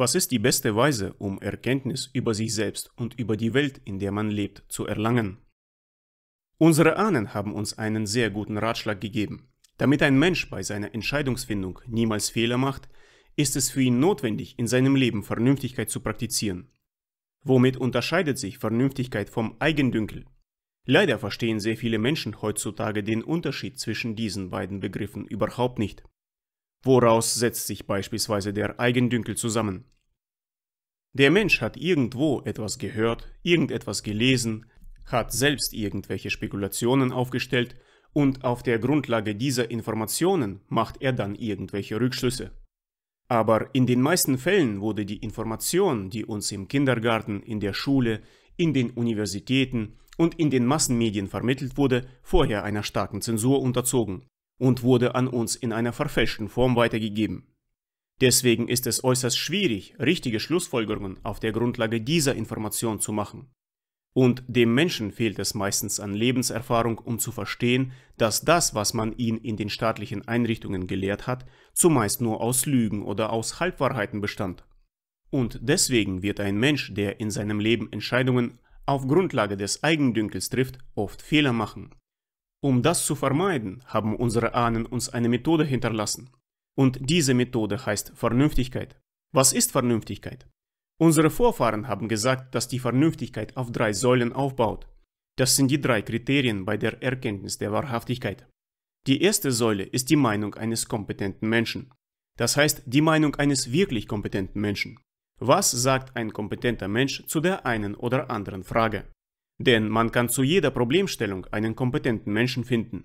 Was ist die beste Weise, um Erkenntnis über sich selbst und über die Welt, in der man lebt, zu erlangen? Unsere Ahnen haben uns einen sehr guten Ratschlag gegeben. Damit ein Mensch bei seiner Entscheidungsfindung niemals Fehler macht, ist es für ihn notwendig, in seinem Leben Vernünftigkeit zu praktizieren. Womit unterscheidet sich Vernünftigkeit vom Eigendünkel? Leider verstehen sehr viele Menschen heutzutage den Unterschied zwischen diesen beiden Begriffen überhaupt nicht. Woraus setzt sich beispielsweise der Eigendünkel zusammen? Der Mensch hat irgendwo etwas gehört, irgendetwas gelesen, hat selbst irgendwelche Spekulationen aufgestellt und auf der Grundlage dieser Informationen macht er dann irgendwelche Rückschlüsse. Aber in den meisten Fällen wurde die Information, die uns im Kindergarten, in der Schule, in den Universitäten und in den Massenmedien vermittelt wurde, vorher einer starken Zensur unterzogen und wurde an uns in einer verfälschten Form weitergegeben. Deswegen ist es äußerst schwierig, richtige Schlussfolgerungen auf der Grundlage dieser Information zu machen. Und dem Menschen fehlt es meistens an Lebenserfahrung, um zu verstehen, dass das, was man ihn in den staatlichen Einrichtungen gelehrt hat, zumeist nur aus Lügen oder aus Halbwahrheiten bestand. Und deswegen wird ein Mensch, der in seinem Leben Entscheidungen auf Grundlage des Eigendünkels trifft, oft Fehler machen. Um das zu vermeiden, haben unsere Ahnen uns eine Methode hinterlassen. Und diese Methode heißt Vernünftigkeit. Was ist Vernünftigkeit? Unsere Vorfahren haben gesagt, dass die Vernünftigkeit auf drei Säulen aufbaut. Das sind die drei Kriterien bei der Erkenntnis der Wahrhaftigkeit. Die erste Säule ist die Meinung eines kompetenten Menschen. Das heißt die Meinung eines wirklich kompetenten Menschen. Was sagt ein kompetenter Mensch zu der einen oder anderen Frage? Denn man kann zu jeder Problemstellung einen kompetenten Menschen finden.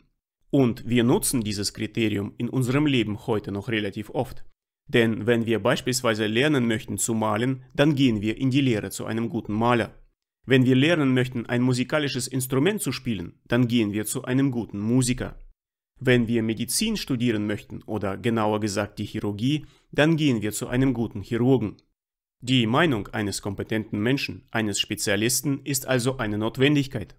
Und wir nutzen dieses Kriterium in unserem Leben heute noch relativ oft. Denn wenn wir beispielsweise lernen möchten zu malen, dann gehen wir in die Lehre zu einem guten Maler. Wenn wir lernen möchten, ein musikalisches Instrument zu spielen, dann gehen wir zu einem guten Musiker. Wenn wir Medizin studieren möchten oder genauer gesagt die Chirurgie, dann gehen wir zu einem guten Chirurgen. Die Meinung eines kompetenten Menschen, eines Spezialisten ist also eine Notwendigkeit.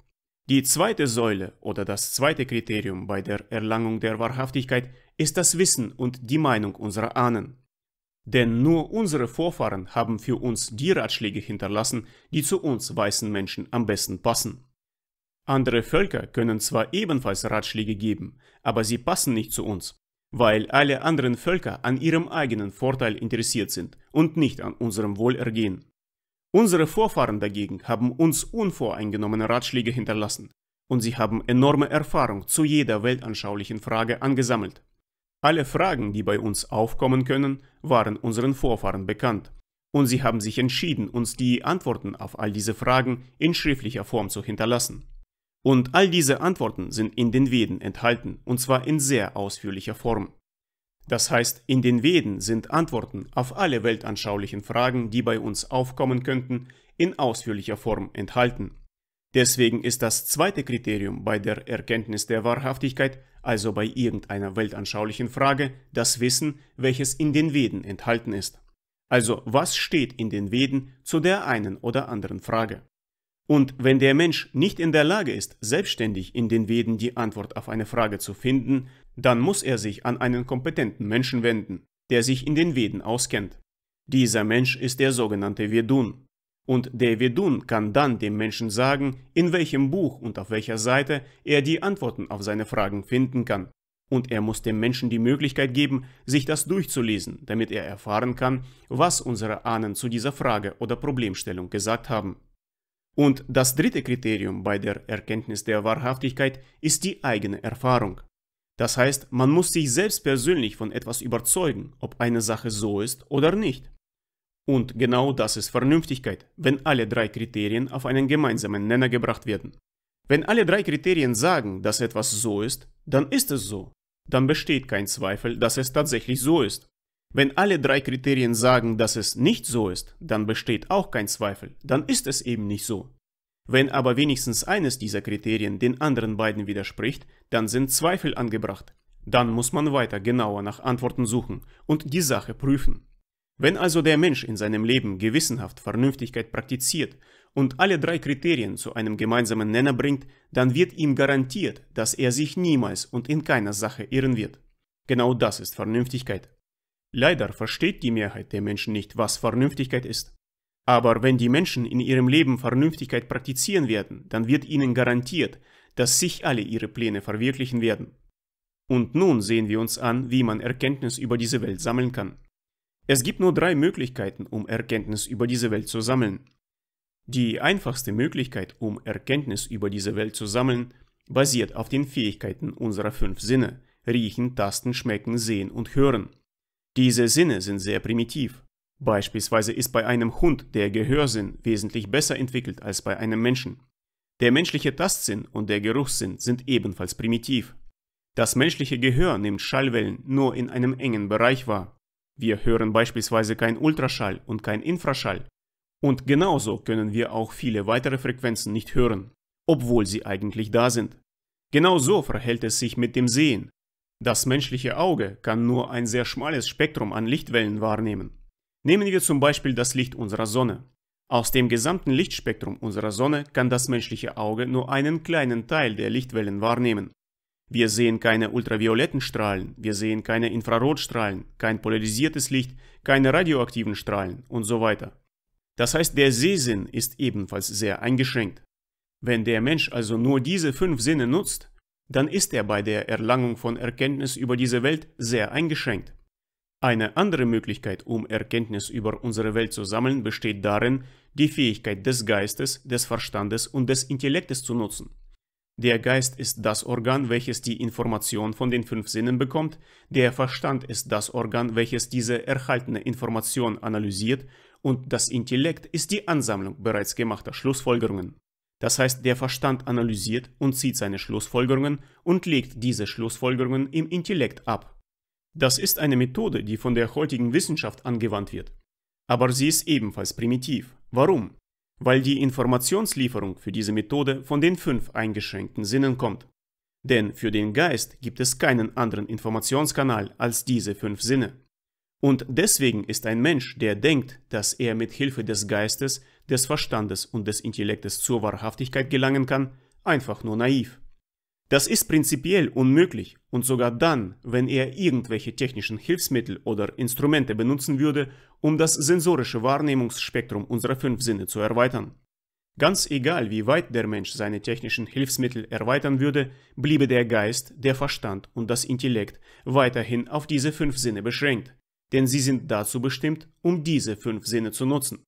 Die zweite Säule oder das zweite Kriterium bei der Erlangung der Wahrhaftigkeit ist das Wissen und die Meinung unserer Ahnen. Denn nur unsere Vorfahren haben für uns die Ratschläge hinterlassen, die zu uns weißen Menschen am besten passen. Andere Völker können zwar ebenfalls Ratschläge geben, aber sie passen nicht zu uns weil alle anderen Völker an ihrem eigenen Vorteil interessiert sind und nicht an unserem Wohlergehen. Unsere Vorfahren dagegen haben uns unvoreingenommene Ratschläge hinterlassen und sie haben enorme Erfahrung zu jeder weltanschaulichen Frage angesammelt. Alle Fragen, die bei uns aufkommen können, waren unseren Vorfahren bekannt und sie haben sich entschieden, uns die Antworten auf all diese Fragen in schriftlicher Form zu hinterlassen. Und all diese Antworten sind in den Veden enthalten, und zwar in sehr ausführlicher Form. Das heißt, in den Veden sind Antworten auf alle weltanschaulichen Fragen, die bei uns aufkommen könnten, in ausführlicher Form enthalten. Deswegen ist das zweite Kriterium bei der Erkenntnis der Wahrhaftigkeit, also bei irgendeiner weltanschaulichen Frage, das Wissen, welches in den Veden enthalten ist. Also was steht in den Veden zu der einen oder anderen Frage? Und wenn der Mensch nicht in der Lage ist, selbstständig in den Veden die Antwort auf eine Frage zu finden, dann muss er sich an einen kompetenten Menschen wenden, der sich in den Veden auskennt. Dieser Mensch ist der sogenannte Vedun. Und der Vedun kann dann dem Menschen sagen, in welchem Buch und auf welcher Seite er die Antworten auf seine Fragen finden kann. Und er muss dem Menschen die Möglichkeit geben, sich das durchzulesen, damit er erfahren kann, was unsere Ahnen zu dieser Frage oder Problemstellung gesagt haben. Und das dritte Kriterium bei der Erkenntnis der Wahrhaftigkeit ist die eigene Erfahrung. Das heißt, man muss sich selbst persönlich von etwas überzeugen, ob eine Sache so ist oder nicht. Und genau das ist Vernünftigkeit, wenn alle drei Kriterien auf einen gemeinsamen Nenner gebracht werden. Wenn alle drei Kriterien sagen, dass etwas so ist, dann ist es so. Dann besteht kein Zweifel, dass es tatsächlich so ist. Wenn alle drei Kriterien sagen, dass es nicht so ist, dann besteht auch kein Zweifel, dann ist es eben nicht so. Wenn aber wenigstens eines dieser Kriterien den anderen beiden widerspricht, dann sind Zweifel angebracht. Dann muss man weiter genauer nach Antworten suchen und die Sache prüfen. Wenn also der Mensch in seinem Leben gewissenhaft Vernünftigkeit praktiziert und alle drei Kriterien zu einem gemeinsamen Nenner bringt, dann wird ihm garantiert, dass er sich niemals und in keiner Sache irren wird. Genau das ist Vernünftigkeit. Leider versteht die Mehrheit der Menschen nicht, was Vernünftigkeit ist. Aber wenn die Menschen in ihrem Leben Vernünftigkeit praktizieren werden, dann wird ihnen garantiert, dass sich alle ihre Pläne verwirklichen werden. Und nun sehen wir uns an, wie man Erkenntnis über diese Welt sammeln kann. Es gibt nur drei Möglichkeiten, um Erkenntnis über diese Welt zu sammeln. Die einfachste Möglichkeit, um Erkenntnis über diese Welt zu sammeln, basiert auf den Fähigkeiten unserer fünf Sinne, riechen, tasten, schmecken, sehen und hören. Diese Sinne sind sehr primitiv. Beispielsweise ist bei einem Hund der Gehörsinn wesentlich besser entwickelt als bei einem Menschen. Der menschliche Tastsinn und der Geruchssinn sind ebenfalls primitiv. Das menschliche Gehör nimmt Schallwellen nur in einem engen Bereich wahr. Wir hören beispielsweise kein Ultraschall und kein Infraschall. Und genauso können wir auch viele weitere Frequenzen nicht hören, obwohl sie eigentlich da sind. Genauso verhält es sich mit dem Sehen. Das menschliche Auge kann nur ein sehr schmales Spektrum an Lichtwellen wahrnehmen. Nehmen wir zum Beispiel das Licht unserer Sonne. Aus dem gesamten Lichtspektrum unserer Sonne kann das menschliche Auge nur einen kleinen Teil der Lichtwellen wahrnehmen. Wir sehen keine ultravioletten Strahlen, wir sehen keine Infrarotstrahlen, kein polarisiertes Licht, keine radioaktiven Strahlen und so weiter. Das heißt, der Sehsinn ist ebenfalls sehr eingeschränkt. Wenn der Mensch also nur diese fünf Sinne nutzt, dann ist er bei der Erlangung von Erkenntnis über diese Welt sehr eingeschränkt. Eine andere Möglichkeit, um Erkenntnis über unsere Welt zu sammeln, besteht darin, die Fähigkeit des Geistes, des Verstandes und des Intellektes zu nutzen. Der Geist ist das Organ, welches die Information von den fünf Sinnen bekommt, der Verstand ist das Organ, welches diese erhaltene Information analysiert und das Intellekt ist die Ansammlung bereits gemachter Schlussfolgerungen. Das heißt, der Verstand analysiert und zieht seine Schlussfolgerungen und legt diese Schlussfolgerungen im Intellekt ab. Das ist eine Methode, die von der heutigen Wissenschaft angewandt wird. Aber sie ist ebenfalls primitiv. Warum? Weil die Informationslieferung für diese Methode von den fünf eingeschränkten Sinnen kommt. Denn für den Geist gibt es keinen anderen Informationskanal als diese fünf Sinne. Und deswegen ist ein Mensch, der denkt, dass er mit Hilfe des Geistes, des Verstandes und des Intellektes zur Wahrhaftigkeit gelangen kann, einfach nur naiv. Das ist prinzipiell unmöglich und sogar dann, wenn er irgendwelche technischen Hilfsmittel oder Instrumente benutzen würde, um das sensorische Wahrnehmungsspektrum unserer fünf Sinne zu erweitern. Ganz egal, wie weit der Mensch seine technischen Hilfsmittel erweitern würde, bliebe der Geist, der Verstand und das Intellekt weiterhin auf diese fünf Sinne beschränkt denn sie sind dazu bestimmt, um diese fünf Sinne zu nutzen.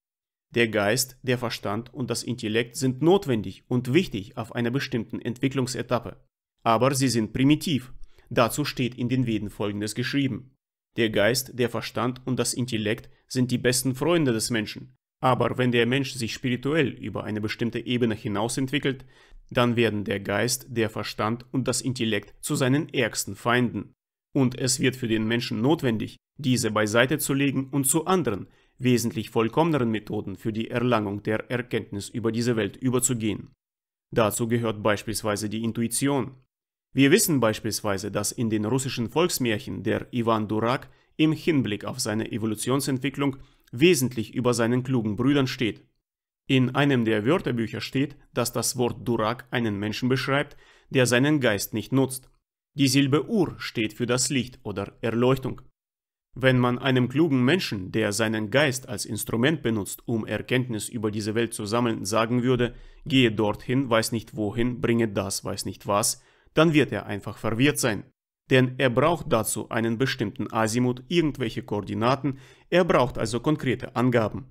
Der Geist, der Verstand und das Intellekt sind notwendig und wichtig auf einer bestimmten Entwicklungsetappe. Aber sie sind primitiv. Dazu steht in den Veden folgendes geschrieben. Der Geist, der Verstand und das Intellekt sind die besten Freunde des Menschen. Aber wenn der Mensch sich spirituell über eine bestimmte Ebene hinaus entwickelt, dann werden der Geist, der Verstand und das Intellekt zu seinen ärgsten Feinden und es wird für den Menschen notwendig, diese beiseite zu legen und zu anderen, wesentlich vollkommeneren Methoden für die Erlangung der Erkenntnis über diese Welt überzugehen. Dazu gehört beispielsweise die Intuition. Wir wissen beispielsweise, dass in den russischen Volksmärchen der Ivan Durak im Hinblick auf seine Evolutionsentwicklung wesentlich über seinen klugen Brüdern steht. In einem der Wörterbücher steht, dass das Wort Durak einen Menschen beschreibt, der seinen Geist nicht nutzt. Die Silbe Ur steht für das Licht oder Erleuchtung. Wenn man einem klugen Menschen, der seinen Geist als Instrument benutzt, um Erkenntnis über diese Welt zu sammeln, sagen würde, gehe dorthin, weiß nicht wohin, bringe das, weiß nicht was, dann wird er einfach verwirrt sein. Denn er braucht dazu einen bestimmten Asimut, irgendwelche Koordinaten, er braucht also konkrete Angaben.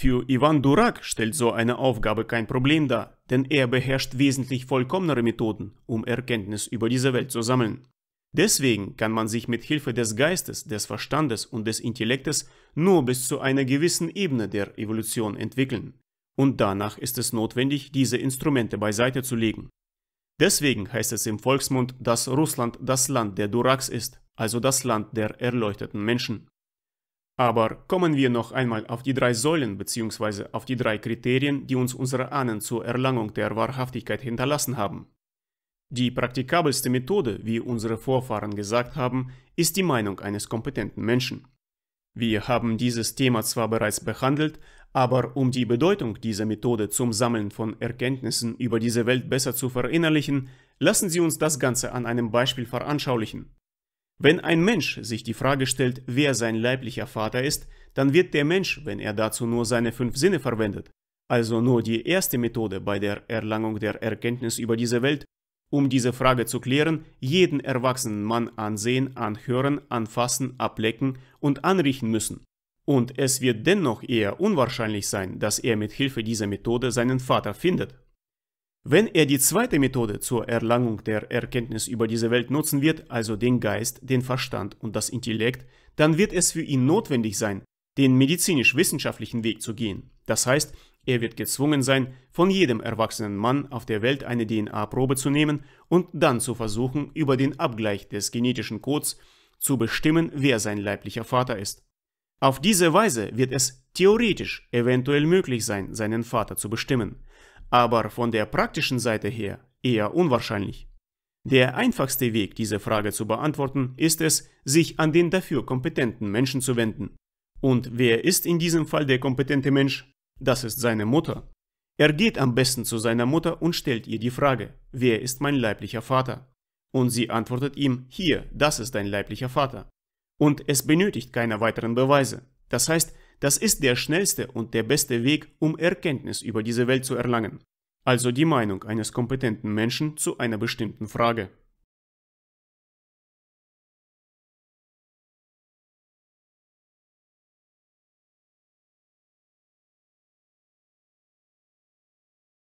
Für Ivan Durak stellt so eine Aufgabe kein Problem dar, denn er beherrscht wesentlich vollkommenere Methoden, um Erkenntnis über diese Welt zu sammeln. Deswegen kann man sich mit Hilfe des Geistes, des Verstandes und des Intellektes nur bis zu einer gewissen Ebene der Evolution entwickeln. Und danach ist es notwendig, diese Instrumente beiseite zu legen. Deswegen heißt es im Volksmund, dass Russland das Land der Duraks ist, also das Land der erleuchteten Menschen. Aber kommen wir noch einmal auf die drei Säulen bzw. auf die drei Kriterien, die uns unsere Ahnen zur Erlangung der Wahrhaftigkeit hinterlassen haben. Die praktikabelste Methode, wie unsere Vorfahren gesagt haben, ist die Meinung eines kompetenten Menschen. Wir haben dieses Thema zwar bereits behandelt, aber um die Bedeutung dieser Methode zum Sammeln von Erkenntnissen über diese Welt besser zu verinnerlichen, lassen Sie uns das Ganze an einem Beispiel veranschaulichen. Wenn ein Mensch sich die Frage stellt, wer sein leiblicher Vater ist, dann wird der Mensch, wenn er dazu nur seine fünf Sinne verwendet, also nur die erste Methode bei der Erlangung der Erkenntnis über diese Welt, um diese Frage zu klären, jeden erwachsenen Mann ansehen, anhören, anfassen, ablecken und anriechen müssen. Und es wird dennoch eher unwahrscheinlich sein, dass er mit Hilfe dieser Methode seinen Vater findet wenn er die zweite Methode zur Erlangung der Erkenntnis über diese Welt nutzen wird, also den Geist, den Verstand und das Intellekt, dann wird es für ihn notwendig sein, den medizinisch-wissenschaftlichen Weg zu gehen. Das heißt, er wird gezwungen sein, von jedem erwachsenen Mann auf der Welt eine DNA-Probe zu nehmen und dann zu versuchen, über den Abgleich des genetischen Codes zu bestimmen, wer sein leiblicher Vater ist. Auf diese Weise wird es theoretisch eventuell möglich sein, seinen Vater zu bestimmen aber von der praktischen Seite her eher unwahrscheinlich. Der einfachste Weg, diese Frage zu beantworten, ist es, sich an den dafür kompetenten Menschen zu wenden. Und wer ist in diesem Fall der kompetente Mensch? Das ist seine Mutter. Er geht am besten zu seiner Mutter und stellt ihr die Frage, wer ist mein leiblicher Vater? Und sie antwortet ihm, hier, das ist dein leiblicher Vater. Und es benötigt keine weiteren Beweise. Das heißt, das ist der schnellste und der beste Weg, um Erkenntnis über diese Welt zu erlangen, also die Meinung eines kompetenten Menschen zu einer bestimmten Frage.